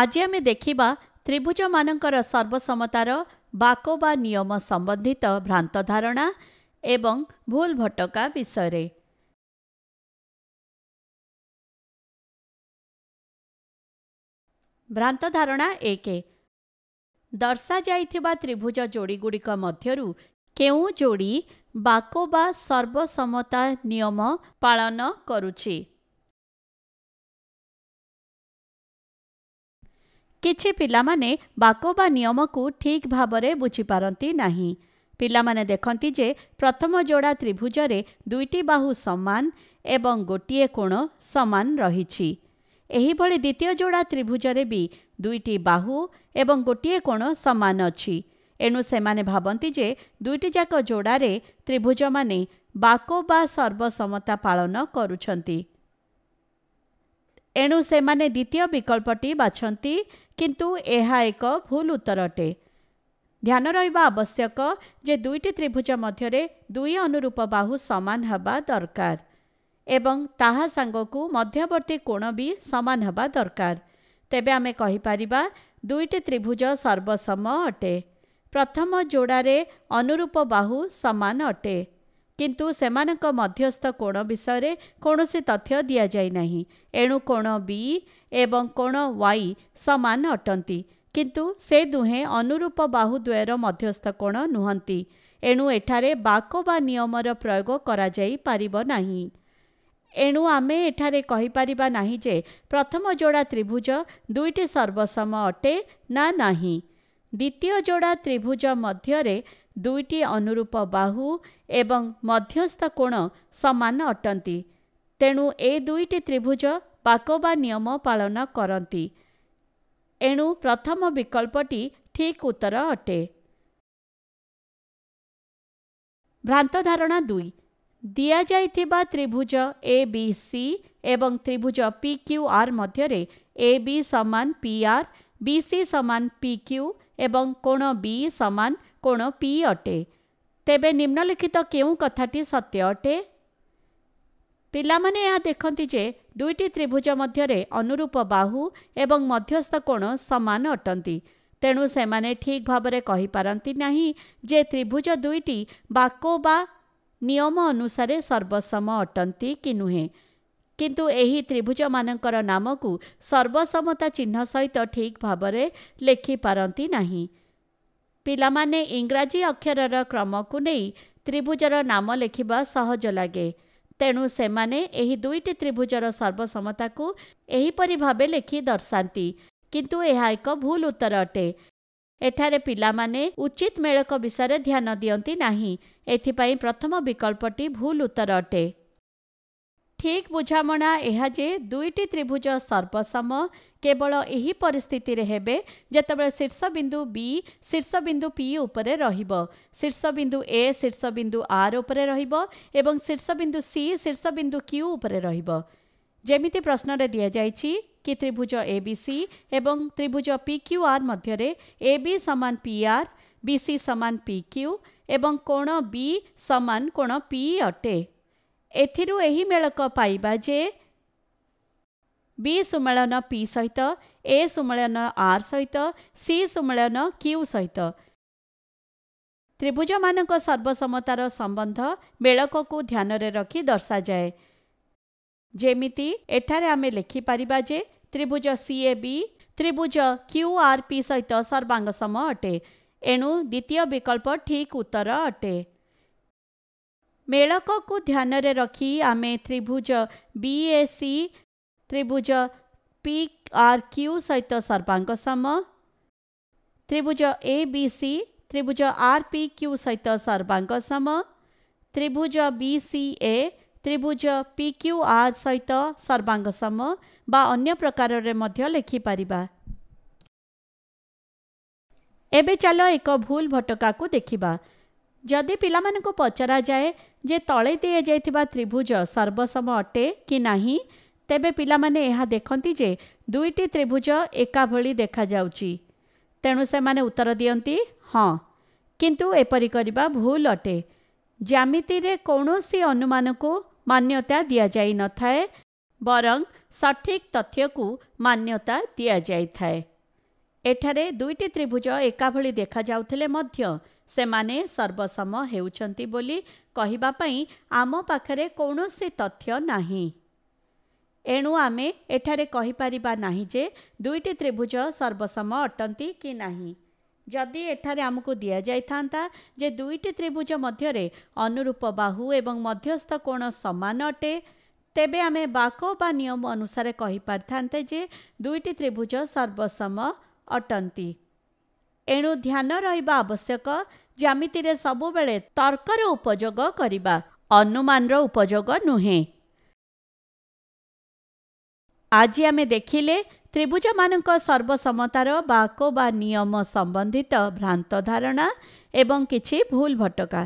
ଆଜି ଆମେ ଦେଖିବା ତ୍ରିଭୁଜମାନଙ୍କର ସର୍ବସମ୍ମତାର ବାକ ବା ନିୟମ ସମ୍ବନ୍ଧିତ ଭ୍ରାନ୍ତ ଧାରଣା ଏବଂ ଭୁଲ ଭଟକା ବିଷୟରେ ଭ୍ରାନ୍ତ ଧାରଣା ଏକ ଦର୍ଶାଯାଇଥିବା ତ୍ରିଭୁଜ ଯୋଡ଼ିଗୁଡ଼ିକ ମଧ୍ୟରୁ କେଉଁ ଯୋଡ଼ି ବାକୋ ବା ସର୍ବସମ୍ମତା ନିୟମ ପାଳନ କରୁଛି କିଛି ପିଲାମାନେ ବାକ ବା ନିୟମକୁ ଠିକ୍ ଭାବରେ ବୁଝିପାରନ୍ତି ନାହିଁ ପିଲାମାନେ ଦେଖନ୍ତି ଯେ ପ୍ରଥମ ଯୋଡ଼ା ତ୍ରିଭୁଜରେ ଦୁଇଟି ବାହୁ ସମାନ ଏବଂ ଗୋଟିଏ କୋଣ ସମାନ ରହିଛି ଏହିଭଳି ଦ୍ୱିତୀୟ ଯୋଡ଼ା ତ୍ରିଭୁଜରେ ବି ଦୁଇଟି ବାହୁ ଏବଂ ଗୋଟିଏ କୋଣ ସମାନ ଅଛି ଏଣୁ ସେମାନେ ଭାବନ୍ତି ଯେ ଦୁଇଟିଯାକ ଯୋଡ଼ାରେ ତ୍ରିଭୁଜମାନେ ବାକ ବା ସର୍ବସମତା ପାଳନ କରୁଛନ୍ତି ଏଣୁ ସେମାନେ ଦ୍ୱିତୀୟ ବିକଳ୍ପଟି ବାଛନ୍ତି କିନ୍ତୁ ଏହା ଏକ ଭୁଲ ଉତ୍ତର ଅଟେ ଧ୍ୟାନ ରହିବା ଆବଶ୍ୟକ ଯେ ଦୁଇଟି ତ୍ରିଭୁଜ ମଧ୍ୟରେ ଦୁଇ ଅନୁରୂପ ବାହୁ ସମାନ ହେବା ଦରକାର ଏବଂ ତାହା ସାଙ୍ଗକୁ ମଧ୍ୟବର୍ତ୍ତୀ କୋଣ ବି ସମାନ ହେବା ଦରକାର ତେବେ ଆମେ କହିପାରିବା ଦୁଇଟି ତ୍ରିଭୁଜ ସର୍ବସମ ଅଟେ ପ୍ରଥମ ଯୋଡ଼ାରେ ଅନୁରୂପ ବାହୁ ସମାନ ଅଟେ କିନ୍ତୁ ସେମାନଙ୍କ ମଧ୍ୟସ୍ଥ କୋଣ ବିଷୟରେ କୌଣସି ତଥ୍ୟ ଦିଆଯାଇନାହିଁ ଏଣୁ କୋଣ ବି ଏବଂ କୋଣ ୱାଇ ସମାନ ଅଟନ୍ତି କିନ୍ତୁ ସେ ଦୁହେଁ ଅନୁରୂପ ବାହୁଦ୍ୱୟର ମଧ୍ୟସ୍ଥ କୋଣ ନୁହଁନ୍ତି ଏଣୁ ଏଠାରେ ବାକ ବା ନିୟମର ପ୍ରୟୋଗ କରାଯାଇପାରିବ ନାହିଁ ଏଣୁ ଆମେ ଏଠାରେ କହିପାରିବା ନାହିଁ ଯେ ପ୍ରଥମ ଯୋଡ଼ା ତ୍ରିଭୁଜ ଦୁଇଟି ସର୍ବସମ ଅଟେ ନା ନାହିଁ ଦ୍ୱିତୀୟ ଯୋଡ଼ା ତ୍ରିଭୁଜ ମଧ୍ୟରେ ଦୁଇଟି ଅନୁରୂପ ବାହୁ ଏବଂ ମଧ୍ୟସ୍ଥ କୋଣ ସମାନ ଅଟନ୍ତି ତେଣୁ ଏ ଦୁଇଟି ତ୍ରିଭୁଜ ପାକବା ନିୟମ ପାଳନ କରନ୍ତି ଏଣୁ ପ୍ରଥମ ବିକଳ୍ପଟି ଠିକ୍ ଉତ୍ତର ଅଟେ ଭ୍ରାନ୍ତ ଧାରଣା ଦୁଇ ଦିଆଯାଇଥିବା ତ୍ରିଭୁଜ ଏ ବି ସି ଏବଂ ତ୍ରିଭୁଜ ପି କ୍ୟୁ ଆର୍ ମଧ୍ୟରେ ଏ ବି ସମାନ ପି ଆର୍ ବି ସି ସମାନ ପି କ୍ୟୁ এবং কোণ বি সমান কোণ পি অটে তেবে নিম্নলিখিত কেউ কথাটি সত্য অটে ପିଲାମାନେ ଏହା ଦେଖନ୍ତି ଯେ ଦୁଇଟି ତ୍ରିଭୁଜ ମଧ୍ୟରେ ଅନୁରୂପ ବାହୁ ଏବଂ ମଧ୍ୟସ୍ଥ କୋଣ ସମାନ ଅଟନ୍ତି ତେଣୁ ସେମାନେ ଠିକ୍ ଭାବରେ କହିପାରନ୍ତି ନାହିଁ ଯେ ତ୍ରିଭୁଜ ଦୁଇଟି ବାକ ବା ନିୟମ ଅନୁସାରେ ସର୍ବସମ ଅଟନ୍ତି କି ନୁହେଁ किंतु एही त्रिभुज म नामको सर्वसम्मता चिह्न सहित ठिक भावना लेखि पारि पहि इङराजी अक्षर क्रमको नै त्रिभुजर नाम लेखिबा सहज लागे तेणुस त्रिभुजर सर्वसम्मताको केहीपरि भावे लेखि किंतु कि यहाँ भूल उत्तर अटे एठ पिलाचित मेक विषय ध्यान दिँ एपी प्रथम विकल्पटी भूल उत्तर अटे ଠିକ୍ ବୁଝାମଣା ଏହା ଯେ ଦୁଇଟି ତ୍ରିଭୁଜ ସର୍ବସମ କେବଳ ଏହି ପରିସ୍ଥିତିରେ ହେବେ ଯେତେବେଳେ ଶୀର୍ଷବିନ୍ଦୁ ବି ଶୀର୍ଷବିନ୍ଦୁ ପି ଉପରେ ରହିବ ଶୀର୍ଷବିନ୍ଦୁ ଏ ଶୀର୍ଷବିନ୍ଦୁ ଆର୍ ଉପରେ ରହିବ ଏବଂ ଶୀର୍ଷବିନ୍ଦୁ ସି ଶୀର୍ଷବିନ୍ଦୁ କ୍ୟୁ ଉପରେ ରହିବ ଯେମିତି ପ୍ରଶ୍ନରେ ଦିଆଯାଇଛି କି ତ୍ରିଭୁଜ ଏ ବି ସି ଏବଂ ତ୍ରିଭୁଜ ପି କ୍ୟୁ ଆର୍ ମଧ୍ୟରେ ଏ ବି ସମାନ ପି ଆର୍ ବି ସି ସମାନ ପି କ୍ୟୁ ଏବଂ କୋଣ ବି ସମାନ କୋଣ ପି ଅଟେ ଏଥିରୁ ଏହି ମେଳକ ପାଇବା ଯେ ବି ସମ୍ମେଳନ ପି ସହିତ ଏ ସମ୍ମେଳନ ଆର୍ ସହିତ ସି ସମ୍ମେଳନ କ୍ୟୁ ସହିତ ତ୍ରିଭୁଜମାନଙ୍କ ସର୍ବସମ୍ମତାର ସମ୍ବନ୍ଧ ମେଳକକୁ ଧ୍ୟାନରେ ରଖି ଦର୍ଶାଯାଏ ଯେମିତି ଏଠାରେ ଆମେ ଲେଖିପାରିବା ଯେ ତ୍ରିଭୁଜ ସିଏ ବି ତ୍ରିଭୁଜ କ୍ୟୁ ଆର୍ ପି ସହିତ ସର୍ବାଙ୍ଗସମ ଅଟେ ଏଣୁ ଦ୍ୱିତୀୟ ବିକଳ୍ପ ଠିକ୍ ଉତ୍ତର ଅଟେ मेकको ध्यान रखी आमे त्रिभुज बिएसि त्रिभुज पिआर क्यु सहित सर्वाङ्गसम त्रिभुज ए सि त्रिभुज आर पिक्यु सहित सर्वाङ्गसम त्रिभुज विसिए त्रिभुज पिक्युआर सहित सर्वाङ्गसम बा अन्य प्रकार रे लेखि एबे चलो प्रकारलेखिपार भूल भटका को देखिबा ଯଦି ପିଲାମାନଙ୍କୁ ପଚରାଯାଏ ଯେ ତଳେ ଦିଆଯାଇଥିବା ତ୍ରିଭୁଜ ସର୍ବସମ ଅଟେ କି ନାହିଁ ତେବେ ପିଲାମାନେ ଏହା ଦେଖନ୍ତି ଯେ ଦୁଇଟି ତ୍ରିଭୁଜ ଏକାଭଳି ଦେଖାଯାଉଛି ତେଣୁ ସେମାନେ ଉତ୍ତର ଦିଅନ୍ତି ହଁ କିନ୍ତୁ ଏପରି କରିବା ଭୁଲ ଅଟେ ଜ୍ୟାମିତିରେ କୌଣସି ଅନୁମାନକୁ ମାନ୍ୟତା ଦିଆଯାଇନଥାଏ ବରଂ ସଠିକ୍ ତଥ୍ୟକୁ ମାନ୍ୟତା ଦିଆଯାଇଥାଏ ଏଠାରେ ଦୁଇଟି ତ୍ରିଭୁଜ ଏକାଭଳି ଦେଖାଯାଉଥିଲେ ମଧ୍ୟ ସେମାନେ ସର୍ବସମ ହେଉଛନ୍ତି ବୋଲି କହିବା ପାଇଁ ଆମ ପାଖରେ କୌଣସି ତଥ୍ୟ ନାହିଁ ଏଣୁ ଆମେ ଏଠାରେ କହିପାରିବା ନାହିଁ ଯେ ଦୁଇଟି ତ୍ରିଭୁଜ ସର୍ବସମ ଅଟନ୍ତି କି ନାହିଁ ଯଦି ଏଠାରେ ଆମକୁ ଦିଆଯାଇଥାନ୍ତା ଯେ ଦୁଇଟି ତ୍ରିଭୁଜ ମଧ୍ୟରେ ଅନୁରୂପ ବାହୁ ଏବଂ ମଧ୍ୟସ୍ଥ କୋଣ ସମାନ ଅଟେ ତେବେ ଆମେ ବାକ ବା ନିୟମ ଅନୁସାରେ କହିପାରିଥାନ୍ତେ ଯେ ଦୁଇଟି ତ୍ରିଭୁଜ ସର୍ବସମ ଅଟନ୍ତି ଏଣୁ ଧ୍ୟାନ ରହିବା ଆବଶ୍ୟକ ଜ୍ୟାମିତିରେ ସବୁବେଳେ ତର୍କର ଉପଯୋଗ କରିବା ଅନୁମାନର ଉପଯୋଗ ନୁହେଁ ଆଜି ଆମେ ଦେଖିଲେ ତ୍ରିଭୁଜମାନଙ୍କ ସର୍ବସମ୍ମତାର ବାକୋ ବା ନିୟମ ସମ୍ବନ୍ଧିତ ଭ୍ରାନ୍ତ ଧାରଣା ଏବଂ କିଛି ଭୁଲ ଭଟକା